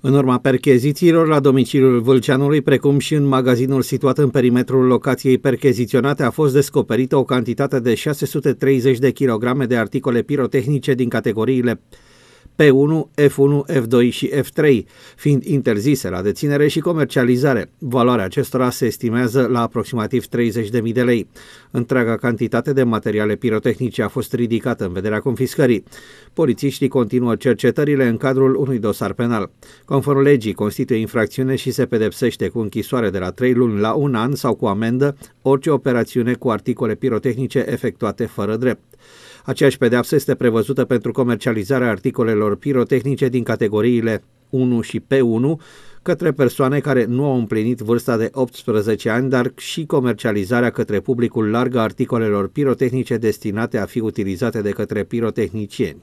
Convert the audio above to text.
În urma perchezițiilor la domiciliul Vâlceanului, precum și în magazinul situat în perimetrul locației percheziționate, a fost descoperită o cantitate de 630 de kilograme de articole pirotehnice din categoriile P1, F1, F2 și F3, fiind interzise la deținere și comercializare. Valoarea acestora se estimează la aproximativ 30.000 de lei. Întreaga cantitate de materiale pirotehnice a fost ridicată în vederea confiscării. Polițiștii continuă cercetările în cadrul unui dosar penal. Conform legii, constituie infracțiune și se pedepsește cu închisoare de la 3 luni la un an sau cu amendă orice operațiune cu articole pirotehnice efectuate fără drept. Aceeași pedeapsă este prevăzută pentru comercializarea articolelor pirotehnice din categoriile 1 și P1 către persoane care nu au împlinit vârsta de 18 ani, dar și comercializarea către publicul larg a articolelor pirotehnice destinate a fi utilizate de către pirotehnicieni.